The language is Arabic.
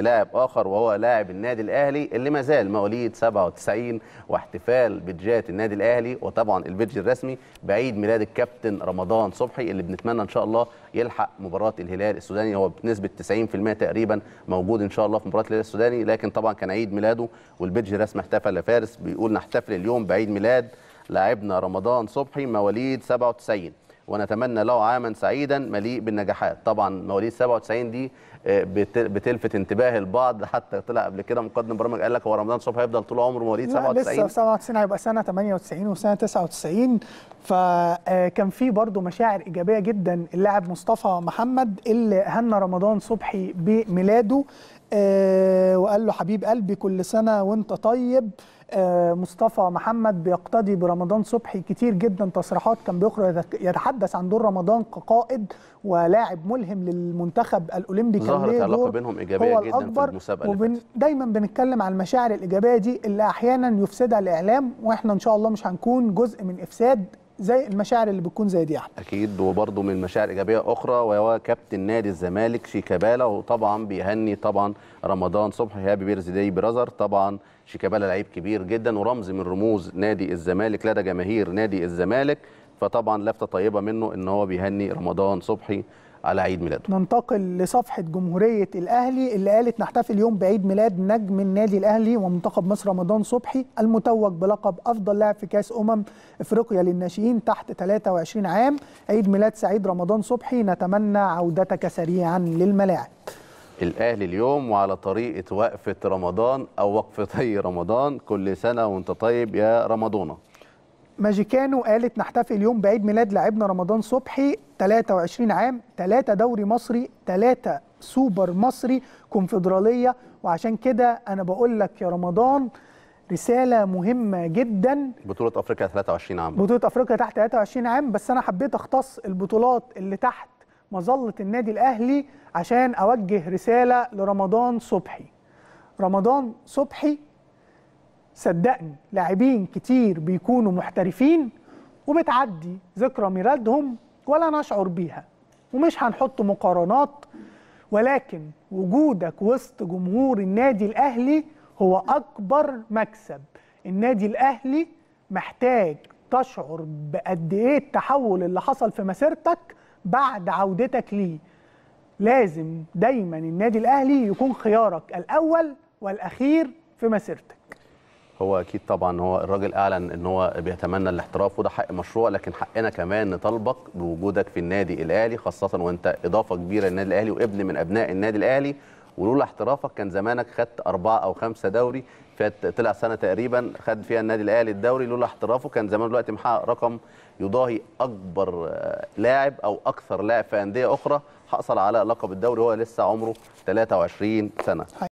للاعب اخر وهو لاعب النادي الاهلي اللي ما زال مواليد 97 واحتفال بيدجات النادي الاهلي وطبعا البيدج الرسمي بعيد ميلاد الكابتن رمضان صبحي اللي بنتمنى ان شاء الله يلحق مباراه الهلال السوداني هو بنسبه 90% تقريبا موجود ان شاء الله في مباراه الهلال السوداني لكن طبعا كان عيد ميلاده والبيدج الرسمي احتفل فارس بيقول نحتفل اليوم بعيد ميلاد لاعبنا رمضان صبحي مواليد 97 ونتمنى له عاما سعيدا مليء بالنجاحات طبعا مواليد 97 دي آه، بتلفت انتباه البعض حتى طلع قبل كده مقدم برامج قال لك هو رمضان صبحي هيفضل طول عمره مواليد 97 لسه 97 هيبقى سنه 98 وسنه 99 فكان آه، في برضه مشاعر ايجابيه جدا اللاعب مصطفى محمد اللي هنى رمضان صبحي بميلاده آه، وقال له حبيب قلبي كل سنه وانت طيب آه، مصطفى محمد بيقتدي برمضان صبحي كتير جدا تصريحات كان بيخرج يتحدث عن دور رمضان كقائد ولاعب ملهم للمنتخب الاولمبي كان ظهرت علاقه بينهم ايجابيه جدا في المسابقه وبن... دايما بنتكلم عن المشاعر الايجابيه دي اللي احيانا يفسدها الاعلام واحنا ان شاء الله مش هنكون جزء من افساد زي المشاعر اللي بتكون زي دي احمد يعني. اكيد وبرده من مشاعر ايجابيه اخرى وهو كابتن نادي الزمالك شيكابالا وطبعا بيهني طبعا رمضان صبحي هابي بيرز داي براذر طبعا شيكابالا لعيب كبير جدا ورمز من رموز نادي الزمالك لدى جماهير نادي الزمالك فطبعا لفته طيبه منه ان هو بيهني رمضان صبحي على عيد ميلاده ننتقل لصفحة جمهورية الأهلي اللي قالت نحتفل يوم بعيد ميلاد نجم النادي الأهلي ومنتخب مصر رمضان صبحي المتوج بلقب أفضل لاعب في كأس أمم إفريقيا للناشئين تحت 23 عام عيد ميلاد سعيد رمضان صبحي نتمنى عودتك سريعا للملاعب الأهلي اليوم وعلى طريقة وقفة رمضان أو وقفتي رمضان كل سنة وانت طيب يا رمضانة ماجيكانو قالت نحتفل اليوم بعيد ميلاد لاعبنا رمضان صبحي 23 عام 3 دوري مصري 3 سوبر مصري كونفدراليه وعشان كده انا بقول لك يا رمضان رساله مهمه جدا بطوله افريقيا 23 عام بطوله افريقيا تحت 23 عام بس انا حبيت اختص البطولات اللي تحت مظله النادي الاهلي عشان اوجه رساله لرمضان صبحي رمضان صبحي صدقني لاعبين كتير بيكونوا محترفين وبتعدي ذكرى ميلادهم ولا نشعر بيها ومش هنحط مقارنات ولكن وجودك وسط جمهور النادي الأهلي هو أكبر مكسب النادي الأهلي محتاج تشعر بقد إيه التحول اللي حصل في مسيرتك بعد عودتك ليه لازم دايما النادي الأهلي يكون خيارك الأول والأخير في مسيرتك هو اكيد طبعا هو الراجل اعلن ان هو بيتمنى الاحتراف وده حق مشروع لكن حقنا كمان نطالبك بوجودك في النادي الاهلي خاصه وانت اضافه كبيره للنادي الاهلي وابن من ابناء النادي الاهلي ولولا احترافك كان زمانك خدت أربعة أو خمسة دوري فات طلع سنة تقريبا خد فيها النادي الأهلي الدوري لولا احترافه كان زمان دلوقتي محقق رقم يضاهي أكبر لاعب أو أكثر لاعب في أندية أخرى حصل على لقب الدوري هو لسه عمره 23 سنة